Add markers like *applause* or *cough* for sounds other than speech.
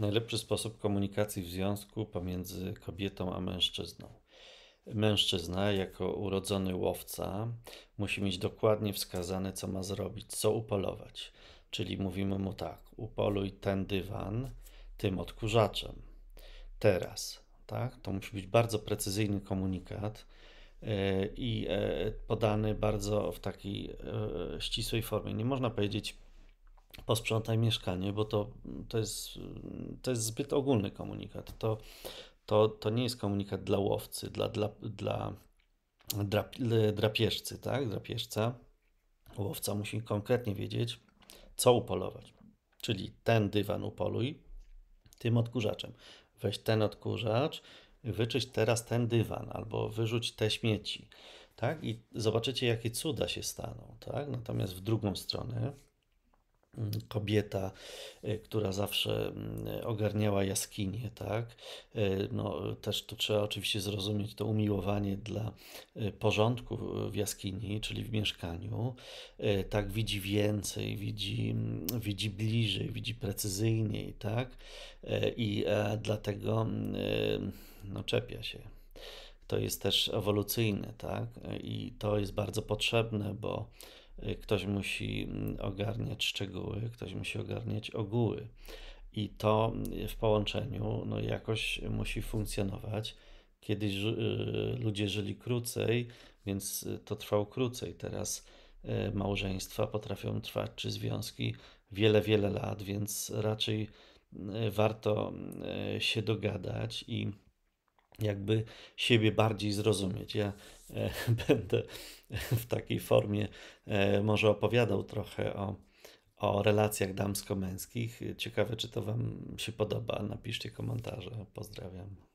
Najlepszy sposób komunikacji w związku pomiędzy kobietą a mężczyzną. Mężczyzna, jako urodzony łowca, musi mieć dokładnie wskazane, co ma zrobić, co upolować. Czyli mówimy mu tak: upoluj ten dywan tym odkurzaczem. Teraz, tak? To musi być bardzo precyzyjny komunikat e, i e, podany bardzo w takiej e, ścisłej formie. Nie można powiedzieć, posprzątaj mieszkanie, bo to, to, jest, to jest zbyt ogólny komunikat. To, to, to nie jest komunikat dla łowcy, dla, dla, dla drap, drapieżcy, tak? Drapieżca. Łowca musi konkretnie wiedzieć, co upolować. Czyli ten dywan upoluj tym odkurzaczem. Weź ten odkurzacz, wyczyść teraz ten dywan albo wyrzuć te śmieci. Tak? I zobaczycie, jakie cuda się staną. Tak? Natomiast w drugą stronę kobieta, y, która zawsze y, ogarniała jaskinie, tak? Y, no, też tu trzeba oczywiście zrozumieć to umiłowanie dla porządku w jaskini, czyli w mieszkaniu. Tak widzi więcej, widzi, mm, widzi bliżej, widzi precyzyjniej, tak? I e, dlatego mm, no, czepia się to jest też ewolucyjne, tak? I to jest bardzo potrzebne, bo Y, ktoś musi mm, ogarniać szczegóły, ktoś musi ogarniać ogóły. I to y, w połączeniu no, jakoś musi funkcjonować. Kiedyś y, ludzie żyli krócej, więc to trwało krócej. Teraz małżeństwa potrafią trwać, czy związki wiele, wiele lat, więc raczej warto się dogadać i jakby siebie bardziej zrozumieć. Ja e, *laughs* będę w takiej formie e, może opowiadał trochę o, o relacjach damsko-męskich. Ciekawe, czy to Wam się podoba. Napiszcie komentarze. Pozdrawiam.